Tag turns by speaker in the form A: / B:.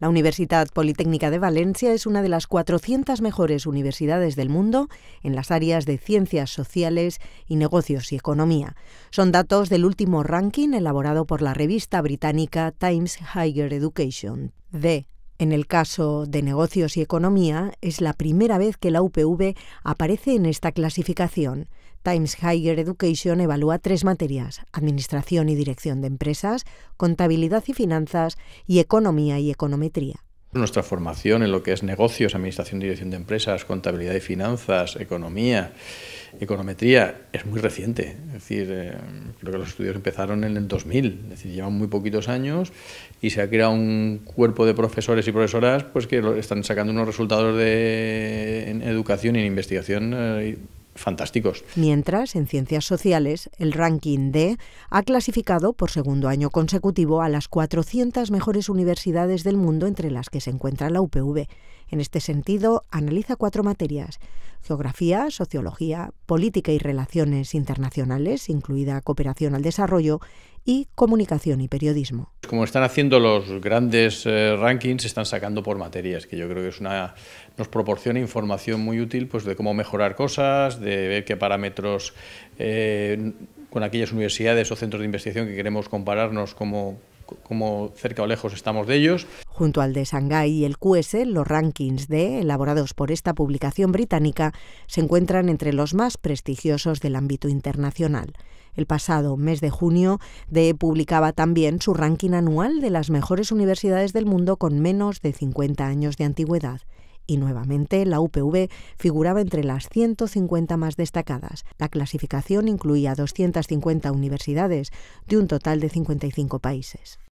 A: La Universidad Politécnica de Valencia es una de las 400 mejores universidades del mundo en las áreas de ciencias sociales y negocios y economía. Son datos del último ranking elaborado por la revista británica Times Higher Education, D. en el caso de negocios y economía, es la primera vez que la UPV aparece en esta clasificación. Times Higher Education evalúa tres materias, Administración y Dirección de Empresas, Contabilidad y Finanzas y Economía y Econometría.
B: Nuestra formación en lo que es negocios, administración y dirección de empresas, contabilidad y finanzas, economía, econometría, es muy reciente. Es decir, eh, creo que los estudios empezaron en el 2000, es decir, llevan muy poquitos años y se ha creado un cuerpo de profesores y profesoras pues, que están sacando unos resultados de, en educación y en investigación eh, fantásticos.
A: Mientras, en ciencias sociales, el ranking D ha clasificado por segundo año consecutivo a las 400 mejores universidades del mundo entre las que se encuentra la UPV. En este sentido, analiza cuatro materias, geografía, sociología, política y relaciones internacionales, incluida cooperación al desarrollo, y comunicación y periodismo
B: como están haciendo los grandes eh, rankings, se están sacando por materias, que yo creo que es una, nos proporciona información muy útil pues, de cómo mejorar cosas, de ver qué parámetros eh, con aquellas universidades o centros de investigación que queremos compararnos, cómo, como cerca o lejos estamos de ellos.
A: Junto al de Shanghái y el QS, los rankings de, elaborados por esta publicación británica, se encuentran entre los más prestigiosos del ámbito internacional. El pasado mes de junio, DE publicaba también su ranking anual de las mejores universidades del mundo con menos de 50 años de antigüedad y nuevamente la UPV figuraba entre las 150 más destacadas. La clasificación incluía 250 universidades de un total de 55 países.